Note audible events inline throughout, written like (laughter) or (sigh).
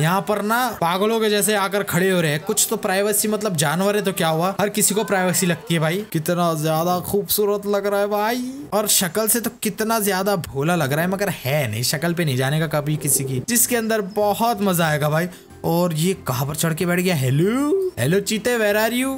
यहाँ पर ना पागलों के जैसे आकर खड़े हो रहे हैं कुछ तो प्राइवेसी मतलब जानवर है तो क्या हुआ हर किसी को प्राइवेसी लगती है भाई कितना ज्यादा खूबसूरत लग रहा है भाई और शक्ल से तो कितना ज्यादा भोला लग रहा है मगर है नहीं शक्ल पे नहीं जाने का कभी किसी की जिसके अंदर बहुत मजा आएगा भाई और ये कहाँ पर चढ़ के बैठ गया हेलो हेलो चीते वेर आर यू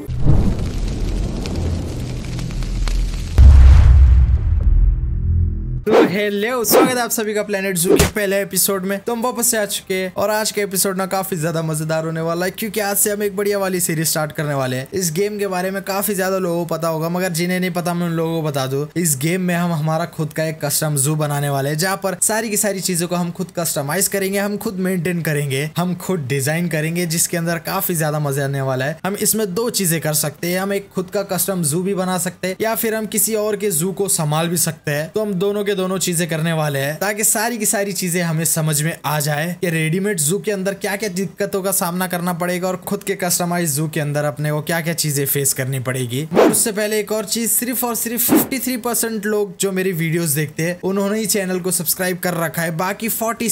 तो हेलो स्वागत है आप सभी का प्लेनेट जू के पहले एपिसोड में तो हम वापस से आ चुके हैं और आज का एपिसोड ना काफी ज्यादा मजेदार होने वाला है क्योंकि आज से हम एक बढ़िया वाली सीरीज स्टार्ट करने वाले हैं इस गेम के बारे में काफी ज्यादा लोगों को पता होगा मगर जिन्हें नहीं पता मैं उन लोगों को बता दू इस गेम में हम हमारा खुद का एक कस्टम जू बनाने वाले है जहाँ पर सारी की सारी चीजों को हम खुद कस्टमाइज करेंगे हम खुद मेंटेन करेंगे हम खुद डिजाइन करेंगे जिसके अंदर काफी ज्यादा मजा आने वाला है हम इसमें दो चीजें कर सकते हैं हम एक खुद का कस्टम जू भी बना सकते हैं या फिर हम किसी और के जू को संभाल भी सकते हैं तो हम दोनों के दोनों चीजें करने वाले हैं ताकि सारी की सारी चीजें हमें समझ में आ जाए कि रेडीमेड जू के अंदर क्या क्या दिक्कतों का सामना करना पड़ेगा और खुद के कस्टमाइज जू के अंदर अपने को क्या क्या चीजें फेस करनी पड़ेगी उससे पहले एक और चीज सिर्फ और सिर्फ फिफ्टी लोग जो मेरी वीडियो देखते हैं उन्होंने ही चैनल को सब्सक्राइब कर रखा है बाकी फोर्टी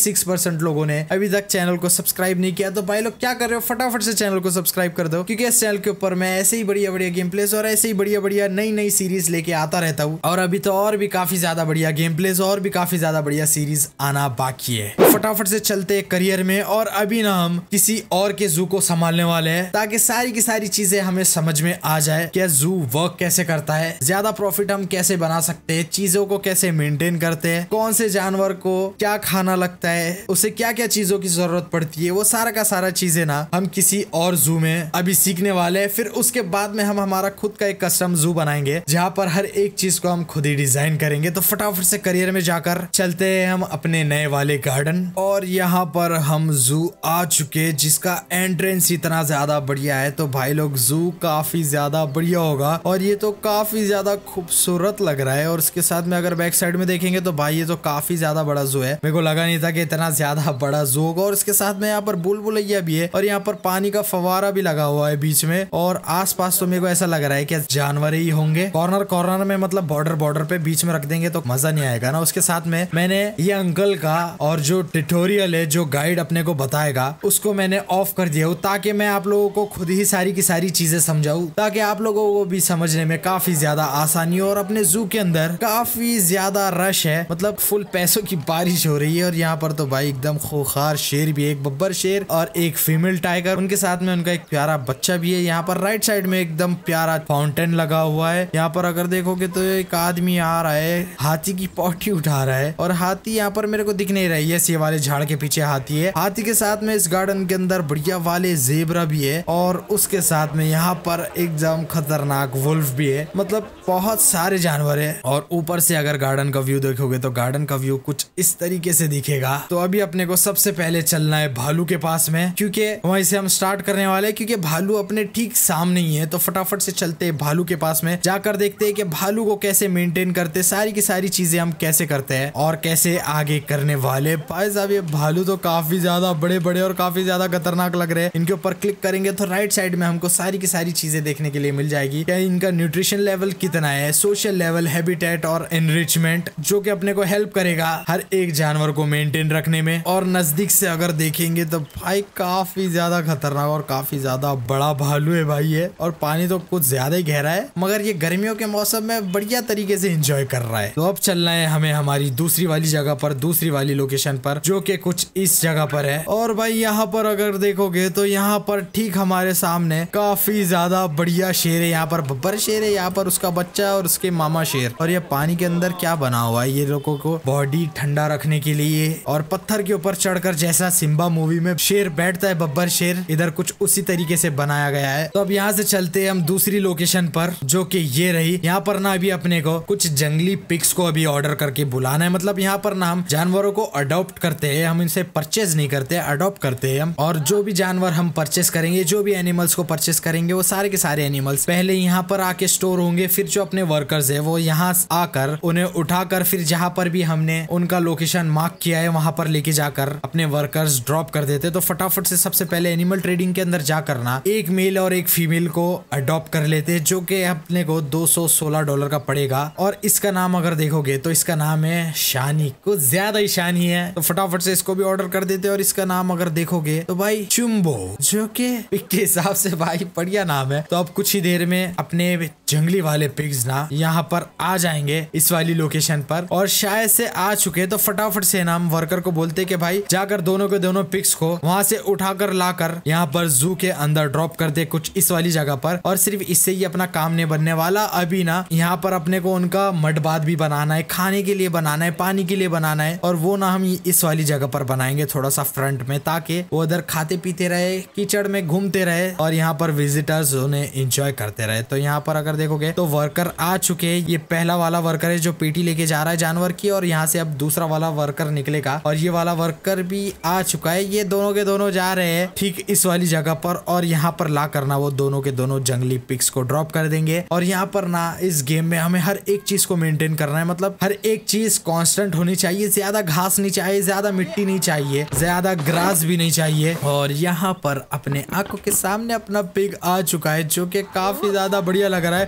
लोगों ने अभी तक चैनल को सब्सक्राइब नहीं किया तो भाई लोग क्या कर रहे हो फटाफट से चैनल को सब्सक्राइब कर दो क्योंकि इस चैनल के ऊपर मैं ऐसे ही बढ़िया बढ़िया गेम प्लेस और ऐसे ही बढ़िया बढ़िया नई नई सीरीज लेके आता रहता हूँ और अभी तो और भी काफी ज्यादा बढ़िया गेम गेम प्लेज और भी काफी ज्यादा बढ़िया सीरीज आना बाकी है फटाफट से चलते करियर में और अभी ना हम किसी और के जू को संभालने वाले हैं ताकि सारी की सारी चीजें हमें समझ में आ जाए क्या जू वर्क कैसे करता है ज्यादा प्रॉफिट हम कैसे बना सकते हैं चीजों को कैसे मेंटेन करते हैं कौन से जानवर को क्या खाना लगता है उसे क्या क्या चीजों की जरूरत पड़ती है वो सारा का सारा चीजें ना हम किसी और जू में अभी सीखने वाले हैं फिर उसके बाद में हम हमारा खुद का एक कस्टम जू बनाएंगे जहाँ पर हर एक चीज को हम खुद ही डिजाइन करेंगे तो फटाफट से से करियर में जाकर चलते हैं हम अपने नए वाले गार्डन और यहाँ पर हम जू आ चुके जिसका एंट्रेंस इतना ज्यादा बढ़िया है तो भाई लोग जू काफी ज्यादा बढ़िया होगा और ये तो काफी ज्यादा खूबसूरत लग रहा है और उसके साथ में अगर बैक साइड में देखेंगे तो भाई ये तो काफी ज्यादा बड़ा जू है मेरे को लगा नहीं था कि इतना ज्यादा (laughs) बड़ा जू होगा और इसके साथ में यहाँ पर बुलबुलैया भी है और यहाँ पर पानी का फवारा भी लगा हुआ है बीच में और आस तो मेरे को ऐसा लग रहा है कि जानवर ही होंगे कॉर्नर कॉर्नर में मतलब बॉर्डर बॉर्डर पे बीच में रख देंगे तो मजा नहीं आएगा ना उसके साथ में मैंने ये अंकल का और जो ट्यूटोरियल है जो गाइड अपने को बताएगा उसको मैंने ऑफ कर दिया हूँ ताकि मैं आप लोगों को खुद ही सारी की सारी चीजें समझाऊ ताकि आप लोगों को भी समझने में काफी ज्यादा आसानी हो और अपने जू के अंदर काफी ज्यादा रश है मतलब फुल पैसों की बारिश हो रही है और यहाँ पर तो भाई एकदम खोखार शेर भी एक बब्बर शेर और एक फीमेल टाइगर उनके साथ में उनका एक प्यारा बच्चा भी है यहाँ पर राइट साइड में एकदम प्यारा फाउंटेन लगा हुआ है यहाँ पर अगर देखोगे तो एक आदमी आ रहा है हाथी की पॉटी उठा रहा है और हाथी यहाँ पर मेरे को दिख नहीं रही है ये वाले झाड़ के पीछे हाथी है हाथी के साथ में इस गार्डन के अंदर बढ़िया वाले जेबरा भी है और उसके साथ में यहाँ पर एकदम खतरनाक वुल्फ भी है मतलब बहुत सारे जानवर है और ऊपर से अगर गार्डन का व्यू देखोगे तो गार्डन का व्यू कुछ इस तरीके से दिखेगा तो अभी अपने को सबसे पहले चलना है भालू के पास में क्योंकि वहीं से हम स्टार्ट करने वाले क्योंकि भालू अपने ठीक सामने ही है तो फटाफट से चलते भालू के पास में जाकर देखते है कि भालू को कैसे मेंटेन करते सारी की सारी चीजें हम हम कैसे करते हैं और कैसे आगे करने वाले भाई साहब ये भालू तो काफी ज्यादा बड़े बड़े और काफी ज्यादा खतरनाक लग रहे हैं इनके ऊपर क्लिक करेंगे तो राइट साइड में हमको सारी की सारी चीजें देखने के लिए मिल जाएगी क्या इनका न्यूट्रिशन लेवल कितना है सोशल लेवल हैबिटेट और एनरिचमेंट जो की अपने को हेल्प करेगा हर एक जानवर को मेंटेन रखने में और नजदीक से अगर देखेंगे तो भाई काफी ज्यादा खतरनाक और काफी ज्यादा बड़ा भालू है भाई ये और पानी तो कुछ ज्यादा ही गहरा है मगर ये गर्मियों के मौसम में बढ़िया तरीके से इंजॉय कर रहा है तो अब चलना है है हमें हमारी दूसरी वाली जगह पर दूसरी वाली लोकेशन पर जो कि कुछ इस जगह पर है और भाई यहाँ पर अगर देखोगे तो यहाँ पर ठीक हमारे सामने काफी ज्यादा बढ़िया शेर है यहाँ पर बब्बर शेर है यहाँ पर उसका बच्चा और उसके मामा शेर और ये पानी के अंदर क्या बना हुआ है ये लोगों को बॉडी ठंडा रखने के लिए और पत्थर के ऊपर चढ़कर जैसा सिम्बा मूवी में शेर बैठता है बब्बर शेर इधर कुछ उसी तरीके से बनाया गया है तो अब यहाँ से चलते हैं हम दूसरी लोकेशन पर जो की ये रही यहाँ पर ना अभी अपने को कुछ जंगली पिक्स को अभी ऑर्डर ऑर्डर करके बुलाना है मतलब यहाँ पर ना हम जानवरों को अडोप्ट करते हैं हम इनसे परचेज नहीं करते अडोप्ट करते हैं और जो भी जानवर हम परचेस करेंगे जो भी एनिमल्स को परचेस करेंगे वो सारे के सारे एनिमल्स पहले यहाँ पर आके स्टोर होंगे फिर जो अपने वर्कर्स है वो यहाँ आकर उन्हें उठाकर फिर जहाँ पर भी हमने उनका लोकेशन मार्क किया है वहां पर लेके जाकर अपने वर्कर्स ड्रॉप कर देते तो फटाफट से सबसे पहले एनिमल ट्रेडिंग के अंदर जा करना एक मेल और एक फीमेल को अडोप्ट कर लेते हैं जो कि अपने को 216 डॉलर का पड़ेगा और इसका नाम अगर देखोगे तो इसका नाम है शानी कुछ ज्यादा ही शानी है तो फटाफट से इसको भी ऑर्डर कर देते हैं और इसका नाम अगर देखोगे तो भाई चुम्बो जो के पिक के हिसाब से भाई बढ़िया नाम है तो अब कुछ ही देर में अपने जंगली वाले पिग्स ना यहाँ पर आ जाएंगे इस वाली लोकेशन पर और शायद से आ चुके तो फटाफट से ना हम वर्कर को बोलते कि भाई जाकर दोनों के दोनों पिग्स को वहां से उठाकर लाकर यहाँ पर जू के अंदर ड्रॉप कर दे कुछ इस वाली जगह पर और सिर्फ इससे ही अपना काम नहीं बनने वाला अभी ना यहाँ पर अपने को उनका मड बाद भी बनाना है खाने के लिए बनाना है पानी के लिए बनाना है और वो ना हम इस वाली जगह पर बनाएंगे थोड़ा सा फ्रंट में ताकि वो उधर खाते पीते रहे कीचड़ में घूमते रहे और यहाँ पर विजिटर्स उन्हें इंजॉय करते रहे तो यहाँ पर अगर देखोगे तो वर्कर आ चुके हैं ये पहला वाला वर्कर है जो पेटी लेके जा रहा है जानवर की और यहाँ से अब दूसरा वाला वर्कर निकलेगा और ये वाला वर्कर भी आ चुका है ये दोनों के दोनों जा रहे हैं ठीक इस वाली जगह पर और यहाँ पर ला करना वो दोनों के दोनों जंगली पिक्स को ड्रॉप कर देंगे और यहाँ पर ना इस गेम में हमें हर एक चीज को मेंटेन करना है मतलब हर एक चीज कांस्टेंट होनी चाहिए ज्यादा घास नहीं चाहिए ज्यादा मिट्टी नहीं चाहिए ज्यादा ग्रास भी नहीं चाहिए और यहाँ पर अपने आंखों के सामने अपना पिग आ चुका है जो कि काफी ज्यादा बढ़िया लग रहा है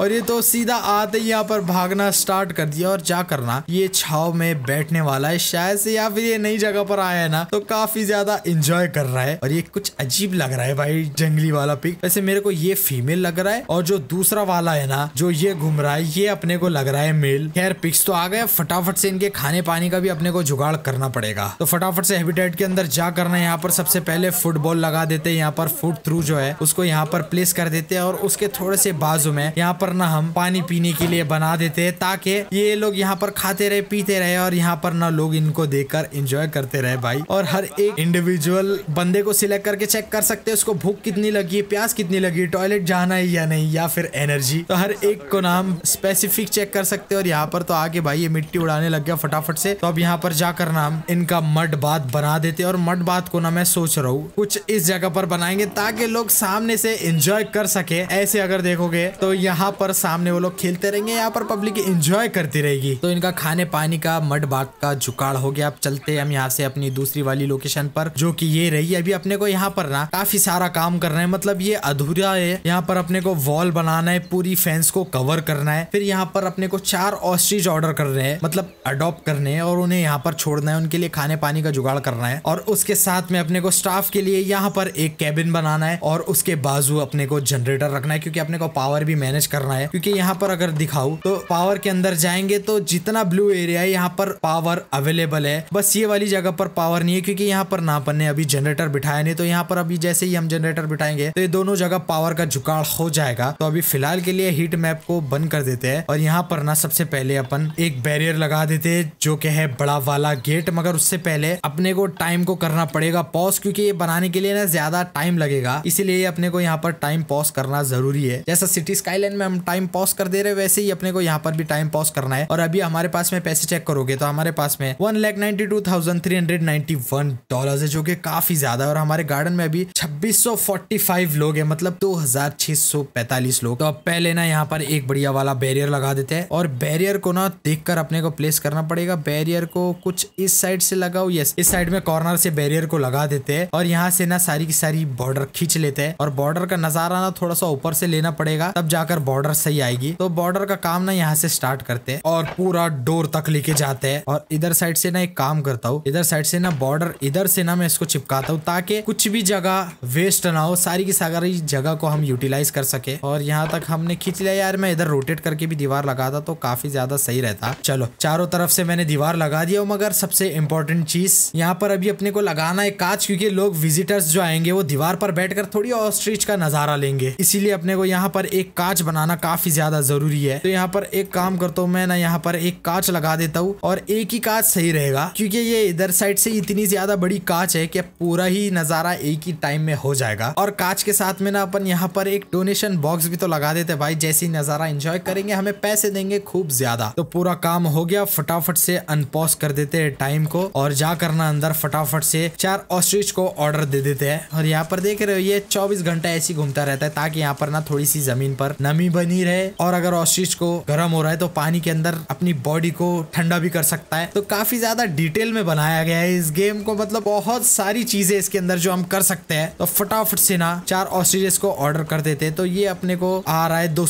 और ये तो सीधा आते ही यहाँ पर भागना स्टार्ट कर दिया और क्या करना ये छाव में बैठने वाला है शायद से या फिर ये नई जगह पर आया है ना तो काफी ज्यादा इंजॉय कर रहा है और ये कुछ अजीब लग रहा है भाई जंगली वाला पिक वैसे मेरे को ये फीमेल लग रहा है और जो दूसरा वाला है ना जो ये घूम रहा है ये अपने को लग रहा है मेल खैर पिक्स तो आ गए फटाफट से इनके खाने पानी का भी अपने को जुगाड़ करना पड़ेगा तो फटाफट से हैबिटेट के अंदर जा करना है यहाँ पर सबसे पहले फुटबॉल लगा देते हैं यहाँ पर फुट थ्रू जो है उसको यहाँ पर प्लेस कर देते हैं और उसके थोड़े से बाजू में यहाँ पर पर ना हम पानी पीने के लिए बना देते ताकि ये लोग यहाँ पर खाते रहे पीते रहे और यहाँ पर ना लोग इनको देख कर इंजॉय करते रहे भाई और हर एक इंडिविजुअल बंदे को सिलेक्ट करके चेक कर सकते हैं उसको भूख कितनी लगी प्यास कितनी लगी टॉयलेट जाना है या नहीं या फिर एनर्जी तो हर एक को नाम स्पेसिफिक चेक कर सकते हो और यहाँ पर तो आगे भाई ये मिट्टी उड़ाने लग गया फटाफट से तो अब यहाँ पर जाकर ना हम इनका मड बात बना देते और मड बात को ना मैं सोच रहा हूँ कुछ इस जगह पर बनाएंगे ताकि लोग सामने से एंजॉय कर सके ऐसे अगर देखोगे तो यहाँ पर सामने वो लोग खेलते रहेंगे यहाँ पर पब्लिक एंजॉय करती रहेगी तो इनका खाने पानी का मड बाग का जुकाड़ हो गया अब चलते हम यहाँ से अपनी दूसरी वाली लोकेशन पर जो की ये रही अभी अपने को यहाँ पर ना काफी सारा काम करना है मतलब ये अधूरा है यहाँ पर अपने को वॉल बनाना है पूरी फैंस को कवर करना है फिर यहाँ पर अपने को चार ऑस्ट्रीज ऑर्डर कर रहे हैं मतलब अडोप्ट करने है और उन्हें यहाँ पर छोड़ना है उनके लिए खाने पानी का जुगाड़ करना है और उसके साथ में अपने को स्टाफ के लिए यहाँ पर एक कैबिन बनाना है और उसके बाजू अपने को जनरेटर रखना है क्योंकि अपने को पावर भी मैनेज करना करना है क्योंकि यहाँ पर अगर दिखाऊ तो पावर के अंदर जाएंगे तो जितना ब्लू एरिया है यहाँ पर पावर अवेलेबल है बस ये वाली जगह पर पावर नहीं है क्योंकि यहाँ पर ना अपन ने अभी जनरेटर बिठाया नहीं तो यहाँ पर अभी जैसे ही हम जनरेटर बिठाएंगे तो ये दोनों जगह पावर का जुगाड़ हो जाएगा तो अभी फिलहाल के लिए हीट मैप को बंद कर देते हैं और यहाँ पर ना सबसे पहले अपन एक बैरियर लगा देते हैं जो कि है बड़ा वाला गेट मगर उससे पहले अपने को टाइम को करना पड़ेगा पॉज क्योंकि ये बनाने के लिए ना ज्यादा टाइम लगेगा इसीलिए अपने को यहाँ पर टाइम पॉज करना जरूरी है जैसा सिटी स्काईलाइन में हम टाइम पॉज कर दे रहे वैसे ही अपने को यहाँ पर भी टाइम पॉज करना है और अभी हमारे पास में पैसे चेक करोगे तो हमारे पास में one lakh ninety two thousand three hundred ninety one dollar है जो कि काफी ज्यादा है और हमारे गार्डन में अभी छब्बीस सौ फोर्टी फाइव लोग है मतलब दो हजार छह सौ पैंतालीस लोग तो अब पहले ना यहाँ पर एक बढ़िया वाला बैरियर लगा देते हैं और बैरियर को ना देख कर अपने को प्लेस करना पड़ेगा बैरियर को कुछ इस साइड से लगाओ यस इस साइड में कॉर्नर से बैरियर को लगा देते हैं और यहाँ से ना सारी की सारी बॉर्डर खींच लेते हैं और बॉर्डर का नजारा ना थोड़ा सा ऊपर से लेना पड़ेगा तब जाकर बॉर्डर बॉर्डर सही आएगी तो बॉर्डर का काम ना यहाँ से स्टार्ट करते हैं और पूरा डोर तक लेके जाते हैं और इधर साइड से ना एक काम करता हूँ इधर साइड से ना बॉर्डर इधर से ना मैं इसको चिपकाता हूँ ताकि कुछ भी जगह वेस्ट ना हो सारी की सारी जगह को हम यूटिलाइज कर सके और यहाँ तक हमने खींच लिया यार मैं इधर रोटेट करके भी दीवार लगाता तो काफी ज्यादा सही रहता चलो चारों तरफ से मैंने दीवार लगा दिया मगर सबसे इम्पोर्टेंट चीज यहाँ पर अभी अपने को लगाना है कांच क्योंकि लोग विजिटर्स जो आएंगे वो दीवार पर बैठकर थोड़ी ऑस्ट्रिच का नजारा लेंगे इसीलिए अपने को यहाँ पर एक कांच बनाना लगाना काफी ज्यादा जरूरी है तो यहाँ पर एक काम करता हूँ मैं ना यहाँ पर एक कांच लगा देता हूँ और एक ही कांच सही रहेगा क्योंकि ये इधर साइड से इतनी ज्यादा बड़ी कांच है कि पूरा ही नजारा एक ही टाइम में हो जाएगा और कांच के साथ में ना अपन यहाँ पर एक डोनेशन बॉक्स भी तो लगा देते भाई जैसे ही नजारा एंजॉय करेंगे हमें पैसे देंगे खूब ज्यादा तो पूरा काम हो गया फटाफट से अनपॉज कर देते है टाइम को और जा करना अंदर फटाफट से चार ऑस्ट्रिच को ऑर्डर दे देते हैं और यहाँ पर देख रहे हो ये चौबीस घंटा ऐसी घूमता रहता है ताकि यहाँ पर ना थोड़ी सी जमीन पर नमी बनी रहे और अगर ऑस्ट्रिच को गर्म हो रहा है तो पानी के अंदर अपनी बॉडी को ठंडा भी कर सकता है तो काफी ज्यादा डिटेल में बनाया गया है इस गेम को मतलब बहुत सारी चीजें इसके अंदर जो हम कर सकते हैं तो फटाफट से ना चार ऑस्ट्रेलियस को ऑर्डर कर देते हैं तो ये अपने को आ रहा है दो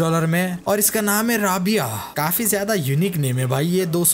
डॉलर में और इसका नाम है राबिया काफी ज्यादा यूनिक नेम है भाई ये दो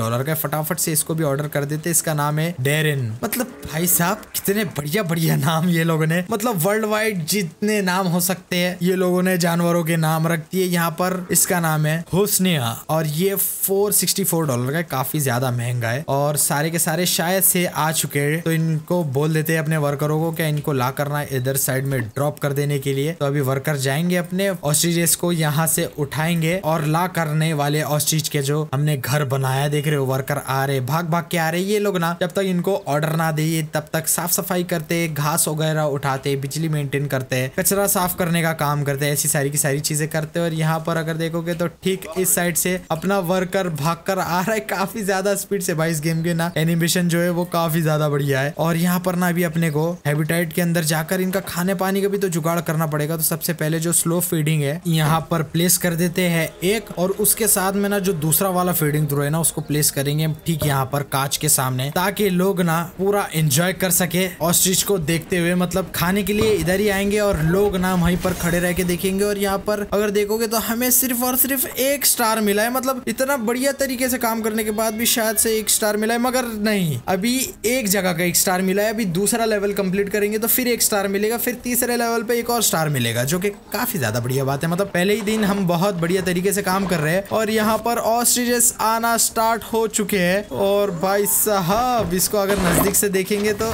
डॉलर का फटाफट से इसको भी ऑर्डर कर देते इसका नाम है डेरिन मतलब भाई साहब कितने बढ़िया बढ़िया नाम ये लोगों ने मतलब वर्ल्ड वाइड जितने नाम हो सकते हैं ये लोगों ने जानवरों हीरो के नाम रखती है यहाँ पर इसका नाम है हुस्निया और ये 464 डॉलर का काफी ज्यादा महंगा है और सारे के सारे शायद से आ चुके हैं तो इनको बोल देते हैं अपने वर्करों को क्या इनको ला करना इधर साइड में ड्रॉप कर देने के लिए तो अभी वर्कर जाएंगे अपने ऑस्ट्रीजेस को यहाँ से उठाएंगे और ला करने वाले ऑस्ट्रीज के जो हमने घर बनाया देख रहे हो वर्कर आ रहे भाग भाग के आ रहे ये लोग ना जब तक इनको ऑर्डर ना दिए तब तक साफ सफाई करते घास वगैरह उठाते बिजली मेंटेन करते कचरा साफ करने का काम करते ऐसी सारी की सारी सारी चीजें करते हैं और यहाँ पर अगर देखोगे तो ठीक इस साइड से अपना वर्कर भाग कर आ रहा है काफी ज्यादा स्पीड से भाई इस गेम के ना एनिमेशन जो है वो काफी ज्यादा बढ़िया है और यहाँ पर ना अभी अपने को हैबिटाइट के अंदर जाकर इनका खाने पानी का भी तो जुगाड़ करना पड़ेगा तो सबसे पहले जो स्लो फीडिंग है यहाँ पर प्लेस कर देते हैं एक और उसके साथ में ना जो दूसरा वाला फीडिंग थ्रो है ना उसको प्लेस करेंगे ठीक यहाँ पर कांच के सामने ताकि लोग ना पूरा एंजॉय कर सके ऑस्ट्रिच को देखते हुए मतलब खाने के लिए इधर ही आएंगे और लोग ना वहीं पर खड़े रह के देखेंगे और यहाँ पर अगर देखोगे तो हमें सिर्फ और सिर्फ एक स्टार मिला है मतलब इतना बढ़िया तरीके से काम करने के बाद भी शायद से एक स्टार मिला है मगर नहीं अभी एक जगह का एक स्टार मिला है अभी दूसरा लेवल कंप्लीट करेंगे तो फिर एक स्टार मिलेगा फिर तीसरे लेवल पे एक और स्टार मिलेगा जो कि काफी ज्यादा बढ़िया बात है मतलब पहले ही दिन हम बहुत बढ़िया तरीके से काम कर रहे हैं और यहाँ पर ऑस्ट्रिजेस आना स्टार्ट हो चुके हैं और भाई साहब इसको अगर नजदीक से देखेंगे तो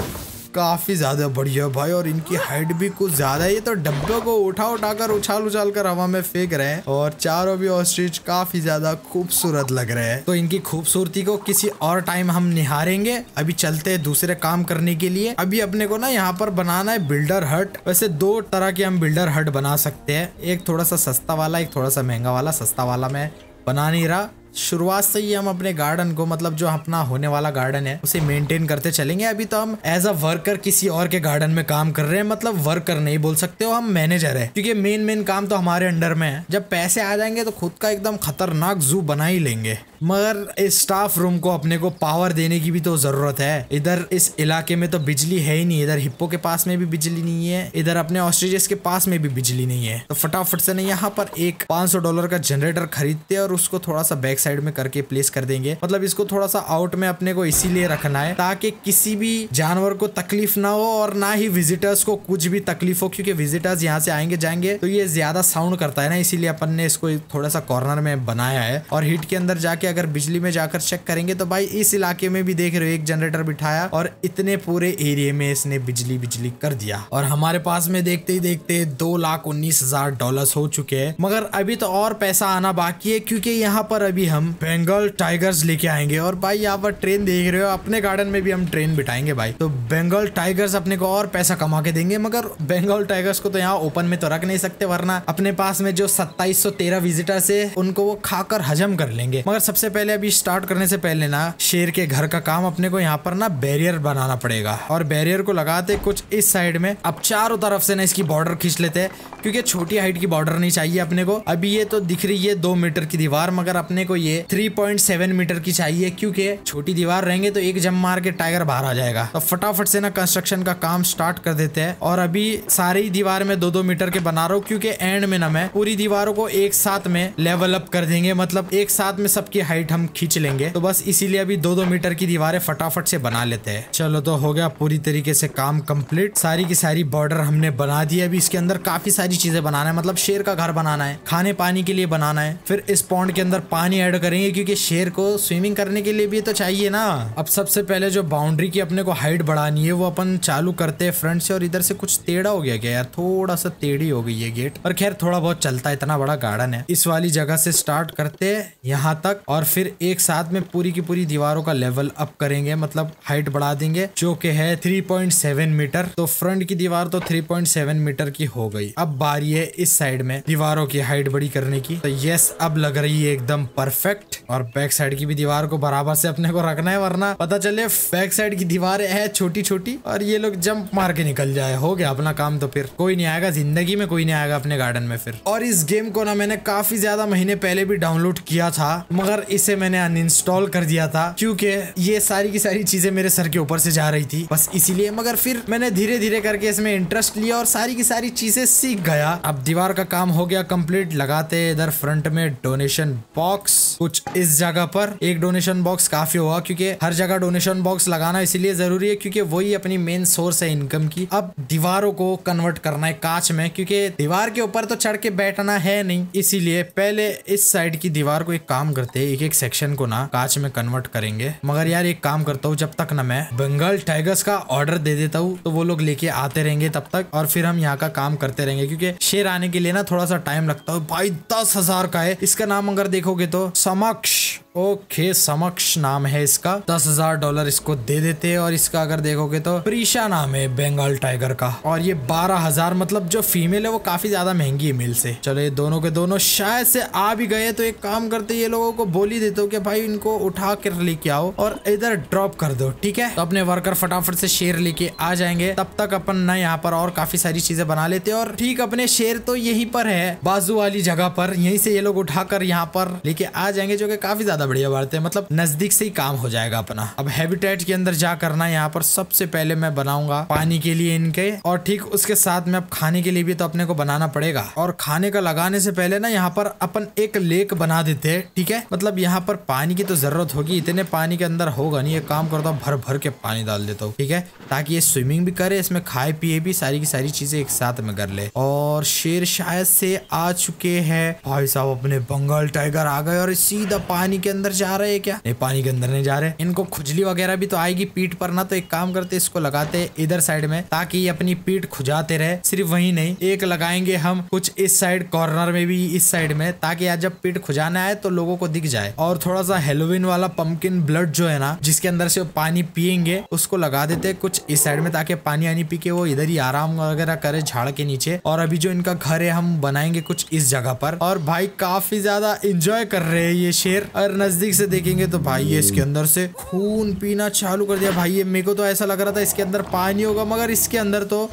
काफ़ी ज़्यादा बढ़िया भाई और इनकी हाइट भी कुछ ज़्यादा है ये तो डब्बे को उठा उठा कर उछाल उछाल कर हवा में फेंक रहे हैं और चारों भी ऑस्ट्रिच काफ़ी ज़्यादा खूबसूरत लग रहे हैं तो इनकी खूबसूरती को किसी और टाइम हम निहारेंगे अभी चलते हैं दूसरे काम करने के लिए अभी अपने को ना यहाँ पर बनाना है बिल्डर हट वैसे दो तरह के हम बिल्डर हट बना सकते हैं एक थोड़ा सा सस्ता वाला एक थोड़ा सा महंगा वाला सस्ता वाला मैं बना नहीं रहा शुरुआत से ही हम अपने गार्डन को मतलब जो अपना होने वाला गार्डन है उसे मेंटेन करते चलेंगे अभी तो हम एज अ वर्कर किसी और के गार्डन में काम कर रहे हैं मतलब वर्कर नहीं बोल सकते हो हम मैनेजर है क्योंकि मेन मेन काम तो हमारे अंडर में है जब पैसे आ जाएंगे तो खुद का एकदम खतरनाक जू बना ही लेंगे मगर इस स्टाफ रूम को अपने को पावर देने की भी तो जरूरत है इधर इस इलाके में तो बिजली है ही नहीं इधर हिप्पो के पास में भी बिजली नहीं है इधर अपने ऑस्ट्रेलियस के पास में भी बिजली नहीं है तो फटाफट से ना यहाँ पर एक 500 डॉलर का जनरेटर खरीदते और उसको थोड़ा सा बैक साइड में करके प्लेस कर देंगे मतलब इसको थोड़ा सा आउट में अपने को इसीलिए रखना है ताकि किसी भी जानवर को तकलीफ ना हो और ना ही विजिटर्स को कुछ भी तकलीफ हो क्योंकि विजिटर्स यहाँ से आएंगे जाएंगे तो ये ज्यादा साउंड करता है ना इसीलिए अपन ने इसको थोड़ा सा कॉर्नर में बनाया है और हिट के अंदर जाके अगर बिजली में जाकर चेक करेंगे तो भाई इस इलाके में भी देख रहे हो एक जनरेटर बिठाया और इतने पूरे एरिए में इसने बिजली बिजली कर दिया और हमारे पास में देखते ही देखते दो लाख उन्नीस हजार डॉलर हो चुके हैं मगर अभी तो और पैसा आना बाकी है क्योंकि यहाँ पर अभी हम बंगाल टाइगर्स लेके आएंगे और भाई यहाँ पर ट्रेन देख रहे हो अपने गार्डन में भी हम ट्रेन बिठाएंगे भाई तो बंगाल टाइगर्स अपने को और पैसा कमा के देंगे मगर बंगाल टाइगर्स को तो यहाँ ओपन में तो रख नहीं सकते वरना अपने पास में जो सत्ताईस विजिटर्स है उनको वो खाकर हजम कर लेंगे मगर सबसे पहले अभी स्टार्ट करने से पहले ना शेर के घर का काम अपने को यहाँ पर ना बैरियर बनाना पड़ेगा और बैरियर को लगाते कुछ इस साइड में अब चारों तरफ से ना इसकी बॉर्डर खींच लेते हैं क्योंकि छोटी हाइट की बॉर्डर नहीं चाहिए अपने को अभी ये तो दिख रही है दो मीटर की दीवार मगर अपने को ये थ्री पॉइंट सेवन मीटर की चाहिए क्योंकि छोटी दीवार रहेंगे तो एक जम मार के टाइगर बाहर आ जाएगा तो फटाफट से ना कंस्ट्रक्शन का काम स्टार्ट कर देते हैं और अभी सारी दीवार में दो दो मीटर के बना रहा हूँ क्योंकि एंड में ना मैं पूरी दीवारों को एक साथ में लेवल अप कर देंगे मतलब एक साथ में सबकी हाइट हम खींच लेंगे तो बस इसीलिए अभी दो दो मीटर की दीवारें फटाफट से बना लेते हैं चलो तो हो गया पूरी तरीके से काम कम्प्लीट सारी की सारी बॉर्डर हमने बना दी अभी इसके अंदर काफी सारी चीजें बनाना है मतलब शेर का घर बनाना है खाने पानी के लिए बनाना है फिर इस पॉन्ड के अंदर पानी ऐड करेंगे क्योंकि शेर को स्विमिंग करने के लिए भी तो चाहिए ना अब सबसे पहले जो बाउंड्री की अपने को हाइट बढ़ानी है वो अपन चालू करते हैं फ्रंट से और इधर से कुछ टेढ़ा हो गया क्या यार थोड़ा सा टेढ़ी हो गई है गेट और खैर थोड़ा बहुत चलता है इतना बड़ा गार्डन है इस वाली जगह से स्टार्ट करते हैं यहाँ तक और फिर एक साथ में पूरी की पूरी दीवारों का लेवल अप करेंगे मतलब हाइट बढ़ा देंगे जो कि है 3.7 मीटर तो फ्रंट की दीवार तो 3.7 मीटर की हो गई अब बारी है इस साइड में दीवारों की हाइट बड़ी करने की तो यस अब लग रही है एकदम परफेक्ट और बैक साइड की भी दीवार को बराबर से अपने को रखना है वरना पता चले बैक साइड की दीवार है छोटी छोटी और ये लोग जंप मार के निकल जाए हो गया अपना काम तो फिर कोई नहीं आएगा जिंदगी में कोई नहीं आएगा अपने गार्डन में फिर और इस गेम को ना मैंने काफी ज्यादा महीने पहले भी डाउनलोड किया था मगर इसे मैंने अनइंस्टॉल कर दिया था क्योंकि ये सारी की सारी चीजें मेरे सर के ऊपर से जा रही थी बस इसीलिए मगर फिर मैंने धीरे धीरे करके इसमें इंटरेस्ट लिया और सारी की सारी चीजें सीख गया अब दीवार का काम हो गया कंप्लीट लगाते इधर फ्रंट में डोनेशन बॉक्स कुछ इस जगह पर एक डोनेशन बॉक्स काफी होगा क्योंकि हर जगह डोनेशन बॉक्स लगाना इसीलिए जरूरी है क्योंकि वही अपनी मेन सोर्स है इनकम की अब दीवारों को कन्वर्ट करना है कांच में क्योंकि दीवार के ऊपर तो चढ़ के बैठना है नहीं इसीलिए पहले इस साइड की दीवार को एक काम करते एक एक सेक्शन को ना कांच में कन्वर्ट करेंगे मगर यार एक काम करता हूँ जब तक ना मैं बंगाल टाइगर्स का ऑर्डर दे देता हूँ तो वो लोग लेके आते रहेंगे तब तक और फिर हम यहाँ का काम करते रहेंगे क्योंकि शेर आने के लिए ना थोड़ा सा टाइम लगता है भाई दस हजार का है इसका नाम अगर देखोगे तो समक्ष ओके समक्ष नाम है इसका दस हजार डॉलर इसको दे देते हैं और इसका अगर देखोगे तो प्रीशा नाम है बंगाल टाइगर का और ये बारह हजार मतलब जो फीमेल है वो काफी ज्यादा महंगी है मेल से चलो ये दोनों के दोनों शायद से आ भी गए तो एक काम करते ये लोगों को बोली देते हो कि भाई इनको उठा कर लेके आओ और इधर ड्रॉप कर दो ठीक है तो अपने वर्कर फटाफट से शेर लेके आ जाएंगे तब तक अपन न यहाँ पर और काफी सारी चीजें बना लेते और ठीक अपने शेर तो यही पर है बाजू वाली जगह पर यहीं से ये लोग उठाकर यहाँ पर लेके आ जाएंगे जो की काफी ज्यादा बढ़िया बात है मतलब नजदीक से ही काम हो जाएगा अपना अब हैबिटेट के अंदर जा करना यहाँ पर सबसे पहले मैं बनाऊंगा पानी के लिए इनके और ठीक उसके साथ में अब खाने के लिए भी तो अपने को बनाना पड़ेगा और खाने का लगाने से पहले ना यहाँ पर अपन एक लेक बना देते है ठीक है मतलब यहाँ पर पानी की तो जरूरत होगी इतने पानी के अंदर होगा नहीं ये काम करता हूँ भर भर के पानी डाल देता हूँ ठीक है ताकि ये स्विमिंग भी करे इसमें खाए पिए भी सारी की सारी चीजें एक साथ में कर ले और शेर शायद से आ चुके हैं भाई साहब अपने बंगाल टाइगर आ गए और सीधा पानी के अंदर जा रहे हैं क्या ये पानी के अंदर नहीं जा रहे इनको खुजली वगैरह भी तो आएगी पीठ पर ना तो एक काम करते इसको लगाते इधर साइड में ताकि अपनी पीठ खुजाते रहे सिर्फ वही नहीं एक लगाएंगे हम कुछ इस साइड कॉर्नर में भी इस साइड में ताकि आज जब पीठ खुजाना आए तो लोगों को दिख जाए और थोड़ा सा हेलोविन वाला पंपकिन ब्लड जो है ना जिसके अंदर से पानी पियेंगे उसको लगा देते कुछ इस साइड में ताकि पानी आनी पी के वो इधर ही आराम वगैरह करे झाड़ के नीचे और अभी जो इनका घर है हम बनाएंगे कुछ इस जगह पर और भाई काफी ज्यादा इंजॉय कर रहे हैं ये शेर और नजदीक से देखेंगे तो भाई ये इसके अंदर से खून पीना चालू कर दिया भाई ये मेरे को तो ऐसा लग रहा था इसके अंदर पानी होगा मगर इसके अंदर तो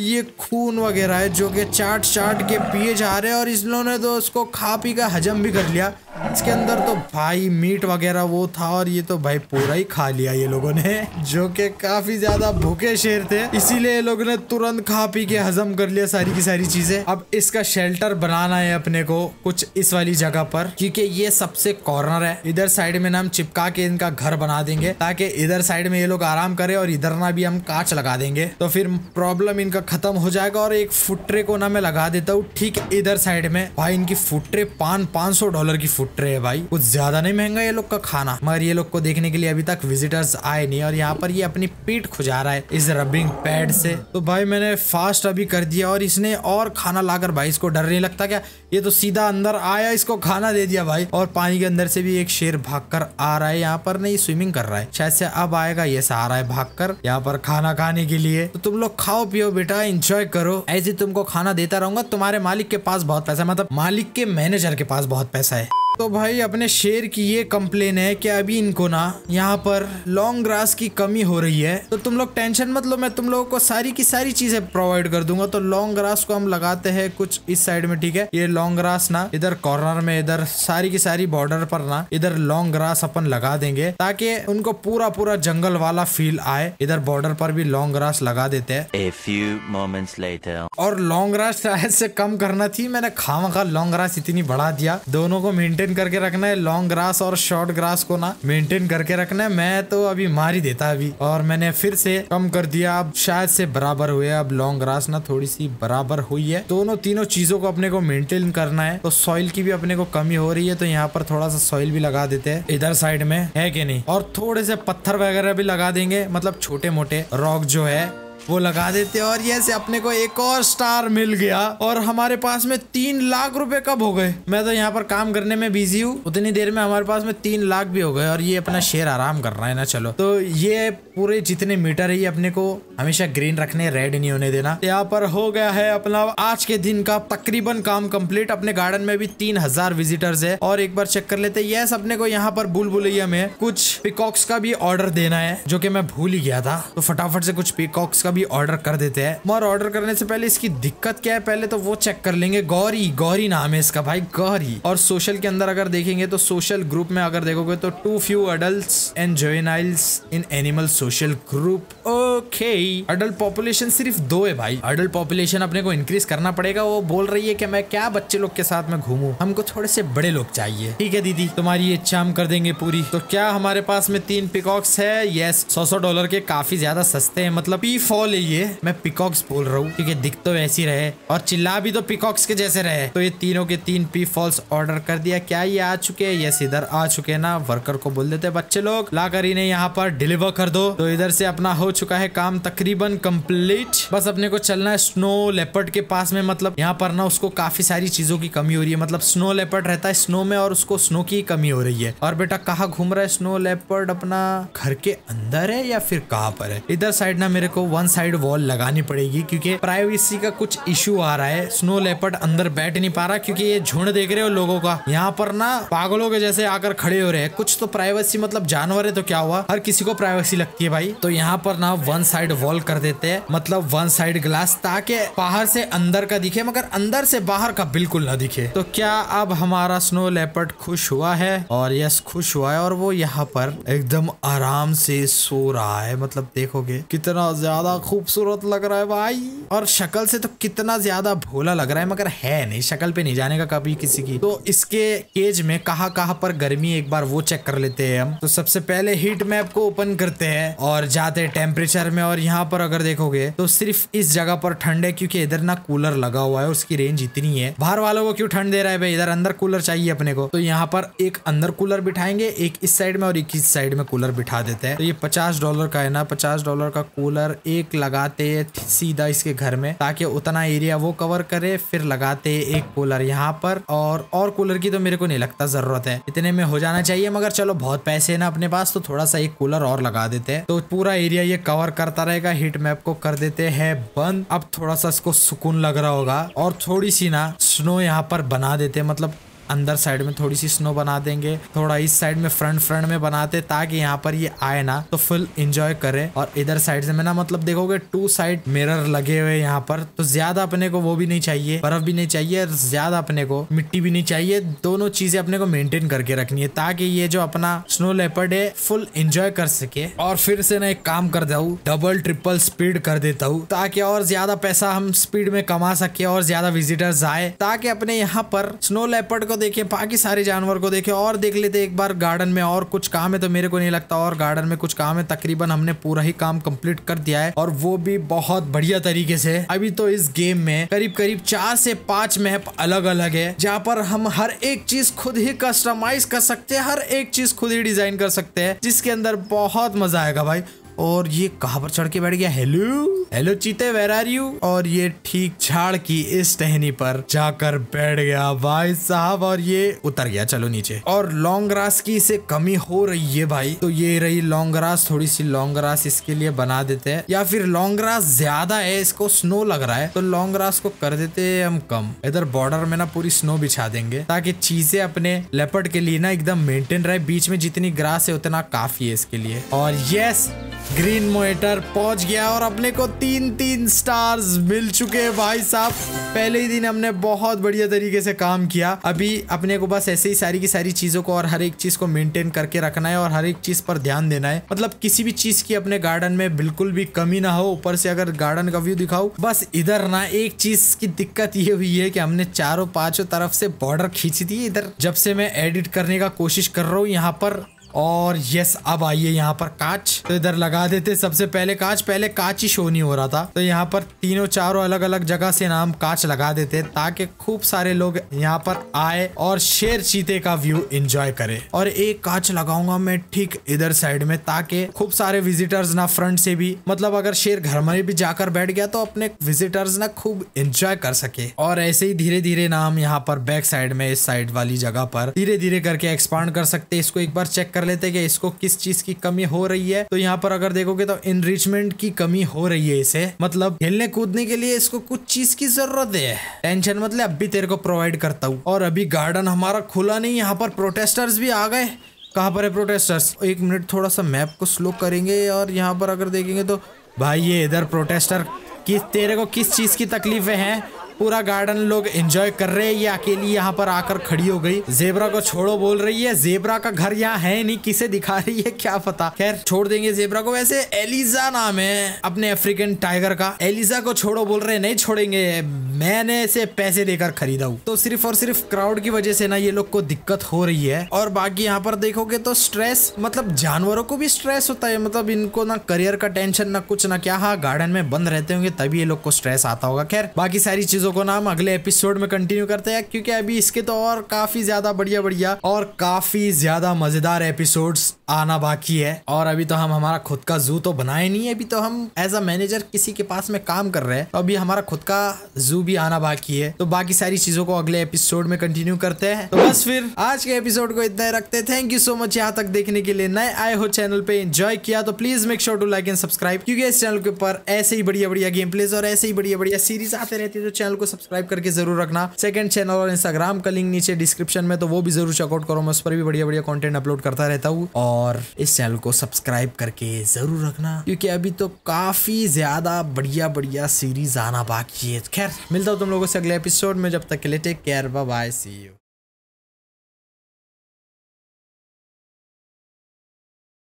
ये खून वगैरह है जो कि चाट चाट के पिए जा रहे हैं और ने तो उसको खा पी का हजम भी कर लिया इसके अंदर तो भाई मीट वगैरह वो था और ये तो भाई पूरा ही खा लिया ये लोगों ने जो कि काफी ज्यादा भूखे शेर थे इसीलिए ये लोगों ने तुरंत खा पी के हजम कर लिया सारी की सारी चीजें अब इसका शेल्टर बनाना है अपने को कुछ इस वाली जगह पर क्योंकि ये सबसे कॉर्नर है इधर साइड में ना हम चिपका के इनका घर बना देंगे ताकि इधर साइड में ये लोग आराम करे और इधर ना भी हम कांच लगा देंगे तो फिर प्रॉब्लम इनका खत्म हो जाएगा और एक फुट ट्रे को ना मैं लगा देता हूँ ठीक इधर साइड में भाई इनकी फुट ट्रे पान पांच सौ डॉलर की फुट ट्रे है भाई कुछ ज्यादा नहीं महंगा ये लोग का खाना मगर ये लोग को देखने के लिए अभी तक विजिटर्स आए नहीं और यहाँ पर ये अपनी पीठ खुजा रहा है इस रबिंग पैड से तो भाई मैंने फास्ट अभी कर दिया और इसने और खाना लाकर भाई इसको डर नहीं लगता क्या ये तो सीधा अंदर आया इसको खाना दे दिया भाई और पानी के अंदर से भी एक शेर भाग कर आ रहा है यहाँ पर नहीं स्विमिंग कर रहा है शायद से अब आएगा ये सहारा है कर यहाँ पर खाना खाने के लिए तो तुम लोग खाओ पियो बेटा बेटा इंजॉय करो ऐसे तुमको खाना देता रहूंगा तुम्हारे मालिक के पास बहुत पैसा है मतलब मालिक के मैनेजर के पास बहुत पैसा है तो भाई अपने शेर की ये कंप्लेन है कि अभी इनको ना यहाँ पर लॉन्ग ग्रास की कमी हो रही है तो तुम लोग टेंशन मत लो मैं तुम लोगों को सारी की सारी चीजें प्रोवाइड कर दूंगा तो लॉन्ग ग्रास को हम लगाते हैं कुछ इस साइड में ठीक है ये लॉन्ग ग्रास ना इधर कॉर्नर में इधर सारी की सारी बॉर्डर पर ना इधर लॉन्ग ग्रास अपन लगा देंगे ताकि उनको पूरा पूरा जंगल वाला फील आए इधर बॉर्डर पर भी लॉन्ग ग्रास लगा देते हैं और लॉन्ग ग्रास शायद से कम करना थी मैंने खामा लॉन्ग ग्रास इतनी बढ़ा दिया दोनों को मेंटेन मेंटेन करके रखना है लॉन्ग ग्रास और शॉर्ट ग्रास को ना मेंटेन करके रखना है मैं तो अभी मार ही देता अभी और मैंने फिर से कम कर दिया अब शायद से बराबर हुए अब लॉन्ग ग्रास ना थोड़ी सी बराबर हुई है दोनों तीनों चीजों को अपने को मेंटेन करना है तो सॉइल की भी अपने को कमी हो रही है तो यहाँ पर थोड़ा सा सॉइल भी लगा देते है इधर साइड में है कि नहीं और थोड़े से पत्थर वगैरह भी लगा देंगे मतलब छोटे मोटे रॉक जो है वो लगा देते और ये से अपने को एक और स्टार मिल गया और हमारे पास में तीन लाख रुपए कब हो गए मैं तो यहाँ पर काम करने में बिजी हूँ उतनी देर में हमारे पास में तीन लाख भी हो गए और ये अपना शेर आराम कर रहा है ना चलो तो ये पूरे जितने मीटर है ये अपने को हमेशा ग्रीन रखने रेड नहीं होने देना यहाँ पर हो गया है अपना आज के दिन का तकरीबन काम कंप्लीट अपने गार्डन में भी तीन हजार विजिटर्स है और एक बार चेक कर लेते हैं यस अपने को यहाँ पर बुल बुलैया में कुछ पिकॉक्स का भी ऑर्डर देना है जो की मैं भूल ही गया था तो फटाफट से कुछ पिकॉक्स का भी ऑर्डर कर देते है और ऑर्डर करने से पहले इसकी दिक्कत क्या है पहले तो वो चेक कर लेंगे गौरी गौरी नाम है इसका भाई गौरी और सोशल के अंदर अगर देखेंगे तो सोशल ग्रुप में अगर देखोगे तो two few adult and juveniles in animal social social group okay adult population सिर्फ दो है भाई अडल्ट पॉपुलेशन अपने को इंक्रीज करना पड़ेगा वो बोल रही है कि मैं क्या बच्चे लोग के साथ में घूमू हमको थोड़े से बड़े लोग चाहिए ठीक है दीदी तुम्हारी इच्छा हम कर देंगे पूरी तो क्या हमारे पास में तीन पिकॉक्स है यस सौ सौ डॉलर के काफी ज्यादा सस्ते है मतलब पी फॉल है ये मैं पिकॉक्स बोल रहा हूँ ठीक है दिख तो ऐसी रहे और चिल्ला भी तो पिकॉक्स के जैसे रहे तो ये तीनों के तीन पी फॉल्स ऑर्डर कर दिया क्या ये आ चुके हैं यस इधर आ चुके हैं ना वर्कर को बोल देते बच्चे लोग लाकर इन्हें यहाँ पर डिलीवर कर दो तो इधर से अपना हो चुका है काम तकरीबन कंप्लीट बस अपने को चलना है स्नो लेपर्ड के पास में मतलब यहाँ पर ना उसको काफी सारी चीजों की कमी हो रही है मतलब स्नो लेपर्ड रहता है स्नो में और उसको स्नो की कमी हो रही है और बेटा कहाँ घूम रहा है स्नो लेपर्ड अपना घर के अंदर है या फिर कहाँ पर है इधर साइड ना मेरे को वन साइड वॉल लगानी पड़ेगी क्योंकि प्राइवेसी का कुछ इश्यू आ रहा है स्नो लेपर्ड अंदर बैठ नहीं पा रहा क्योंकि ये झुंड देख रहे हो लोगों का यहाँ पर ना पागलों के जैसे आकर खड़े हो रहे हैं कुछ तो प्राइवेसी मतलब जानवर है तो क्या हुआ हर किसी को प्राइवेसी लगती है चाहिए भाई तो यहाँ पर ना वन साइड वॉल कर देते हैं मतलब वन साइड ग्लास ताकि बाहर से अंदर का दिखे मगर अंदर से बाहर का बिल्कुल ना दिखे तो क्या अब हमारा स्नो लेपर्ड खुश हुआ है और यस खुश हुआ है और वो यहाँ पर एकदम आराम से सो रहा है मतलब देखोगे कितना ज्यादा खूबसूरत लग रहा है भाई और शक्ल से तो कितना ज्यादा भोला लग रहा है मगर है नहीं शक्ल पे नहीं जाने का कभी किसी की तो इसके केज में कहा पर गर्मी एक बार वो चेक कर लेते हैं हम तो सबसे पहले हीट मैप को ओपन करते हैं और जाते टेम्परेचर में और यहाँ पर अगर देखोगे तो सिर्फ इस जगह पर ठंड है क्योंकि इधर ना कूलर लगा हुआ है उसकी रेंज इतनी है बाहर वालों को क्यों ठंड दे रहा है भाई इधर अंदर कूलर चाहिए अपने को तो यहाँ पर एक अंदर कूलर बिठाएंगे एक इस साइड में और एक इस साइड में कूलर बिठा देते हैं तो ये पचास डॉलर का है ना पचास डॉलर का कूलर एक लगाते है सीधा इसके घर में ताकि उतना एरिया वो कवर करे फिर लगाते एक कूलर यहाँ पर और और कूलर की तो मेरे को नहीं लगता जरूरत है इतने में हो जाना चाहिए मगर चलो बहुत पैसे है ना अपने पास तो थोड़ा सा एक कूलर और लगा देते हैं है तो पूरा एरिया ये कवर करता रहेगा हीट मैप को कर देते हैं बंद अब थोड़ा सा इसको सुकून लग रहा होगा और थोड़ी सी ना स्नो यहाँ पर बना देते मतलब अंदर साइड में थोड़ी सी स्नो बना देंगे थोड़ा इस साइड में फ्रंट फ्रंट में बनाते ताकि यहाँ पर ये आए ना तो फुल इंजॉय करे और इधर साइड से मैं ना मतलब देखोगे टू साइड मिरर लगे हुए यहाँ पर तो ज्यादा अपने को वो भी नहीं चाहिए बर्फ भी नहीं चाहिए ज्यादा अपने को मिट्टी भी नहीं चाहिए दोनों चीजें अपने को मेंटेन करके रखनी है ताकि ये जो अपना स्नो लेपर्ड है फुल इंजॉय कर सके और फिर से ना एक काम कर जाऊ डबल ट्रिपल स्पीड कर देता हूँ ताकि और ज्यादा पैसा हम स्पीड में कमा सके और ज्यादा विजिटर्स आए ताकि अपने यहाँ पर स्नो लेपर्ड को देखे बाकी सारे जानवर को देखे और देख लेते एक बार गार्डन में और कुछ काम है तो मेरे को नहीं लगता और गार्डन में कुछ काम है तकरीबन हमने पूरा ही काम कंप्लीट कर दिया है और वो भी बहुत बढ़िया तरीके से अभी तो इस गेम में करीब करीब चार से पांच मैप अलग अलग है जहाँ पर हम हर एक चीज खुद ही कस्टमाइज कर सकते है हर एक चीज खुद ही डिजाइन कर सकते है जिसके अंदर बहुत मजा आएगा भाई और ये कहाँ पर चढ़ के बैठ गया हेलो हेलो चीते वेर आर यू और ये ठीक झाड़ की इस टहनी पर जाकर बैठ गया भाई साहब और ये उतर गया चलो नीचे और लॉन्ग ग्रास की इसे कमी हो रही है भाई तो ये रही लॉन्ग ग्रास थोड़ी सी लॉन्ग ग्रास इसके लिए बना देते हैं या फिर लॉन्ग ग्रास ज्यादा है इसको स्नो लग रहा है तो लॉन्ग ग्रास को कर देते हैं हम कम इधर बॉर्डर में ना पूरी स्नो बिछा देंगे ताकि चीजें अपने लेपर्ड के लिए ना एकदम मेंटेन रहे बीच में जितनी ग्रास है उतना काफी है इसके लिए और यस ग्रीन मोएटर पहुंच गया और अपने को तीन तीन स्टार्स मिल चुके हैं भाई साहब पहले ही दिन हमने बहुत बढ़िया तरीके से काम किया अभी अपने को बस ऐसे ही सारी की सारी चीजों को और हर एक चीज को मेंटेन करके रखना है और हर एक चीज पर ध्यान देना है मतलब किसी भी चीज की अपने गार्डन में बिल्कुल भी कमी ना हो ऊपर से अगर गार्डन का व्यू दिखाओ बस इधर ना एक चीज की दिक्कत ये हुई है कि हमने चारों पांचों तरफ से बॉर्डर खींची थी इधर जब से मैं एडिट करने का कोशिश कर रहा हूँ यहाँ पर और यस अब आइए यहाँ पर कांच तो इधर लगा देते सबसे पहले कांच पहले कांच ही शो नहीं हो रहा था तो यहाँ पर तीनों चारों अलग अलग जगह से नाम कांच लगा देते ताकि खूब सारे लोग यहाँ पर आए और शेर चीते का व्यू एंजॉय करे और एक कांच लगाऊंगा मैं ठीक इधर साइड में ताकि खूब सारे विजिटर्स ना फ्रंट से भी मतलब अगर शेर घर में भी जाकर बैठ गया तो अपने विजिटर्स ना खूब एंजॉय कर सके और ऐसे ही धीरे धीरे ना हम यहाँ पर बैक साइड में इस साइड वाली जगह पर धीरे धीरे करके एक्सपांड कर सकते इसको एक बार चेक कर लेते हैं कि इसको किस चीज की कमी हो रही है तो यहाँ पर अगर देखोगे तो इनरिचमेंट की कमी हो रही है इसे मतलब खेलने कूदने के लिए इसको कुछ चीज की जरूरत है टेंशन मतलब अभी तेरे को प्रोवाइड करता हूँ और अभी गार्डन हमारा खुला नहीं यहाँ पर प्रोटेस्टर्स भी आ गए कहाँ पर है प्रोटेस्टर्स एक मिनट थोड़ा सा मैप को स्लो करेंगे और यहाँ पर अगर देखेंगे तो भाई ये इधर प्रोटेस्टर किस तेरे को किस चीज़ की तकलीफें हैं पूरा गार्डन लोग एंजॉय कर रहे हैं ये अकेली यहाँ पर आकर खड़ी हो गई जेबरा को छोड़ो बोल रही है जेबरा का घर यहाँ है नहीं किसे दिखा रही है क्या पता खैर छोड़ देंगे जेबरा को वैसे एलिजा नाम है अपने अफ्रीकन टाइगर का एलिजा को छोड़ो बोल रहे नहीं छोड़ेंगे मैंने इसे पैसे देकर खरीदा हूँ तो सिर्फ और सिर्फ क्राउड की वजह से ना ये लोग को दिक्कत हो रही है और बाकी यहाँ पर देखोगे तो स्ट्रेस मतलब जानवरों को भी स्ट्रेस होता है मतलब इनको ना करियर का टेंशन ना कुछ ना क्या हाँ गार्डन में बंद रहते होंगे तभी ये लोग को स्ट्रेस आता होगा खैर बाकी सारी चीजों चीज़ों को ना हम अगले एपिसोड में कंटिन्यू करते हैं क्योंकि अभी इसके तो और काफ़ी ज़्यादा बढ़िया बढ़िया और काफ़ी ज़्यादा मज़ेदार एपिसोड्स आना बाकी है और अभी तो हम हमारा खुद का जू तो बनाए नहीं है अभी तो हम एज अ मैनेजर किसी के पास में काम कर रहे हैं तो अभी हमारा खुद का जू भी आना बाकी है तो बाकी सारी चीजों को अगले एपिसोड में कंटिन्यू करते हैं तो बस फिर आज के एपिसोड को इतना ही रखते थैंक यू सो मच यहाँ तक देखने के लिए नए आए हो चैनल पे इंजॉय किया तो please make sure to like and subscribe क्योंकि इस चैनल के ऊपर ऐसे ही बढ़िया बढ़िया गेम प्लेज और ऐसे ही बढ़िया बढ़िया सीरीज आते रहती है तो चैनल को सब्सक्राइब करके जरूर रखना सेकंड चैनल और इंस्टाग्राम का लिंक नीचे डिस्क्रिप्शन में तो वो भी जरूर चेकआउट करो मैं उस पर भी बढ़िया बढ़िया कॉन्टेंट अपलोड करता रहता हूँ और और इस चैनल को सब्सक्राइब करके ज़रूर रखना क्योंकि अभी तो काफ़ी ज़्यादा बढ़िया बढ़िया सीरीज आना बाकी है खैर मिलता हूँ तुम लोगों से अगले एपिसोड में जब तक के लिए take care bye see you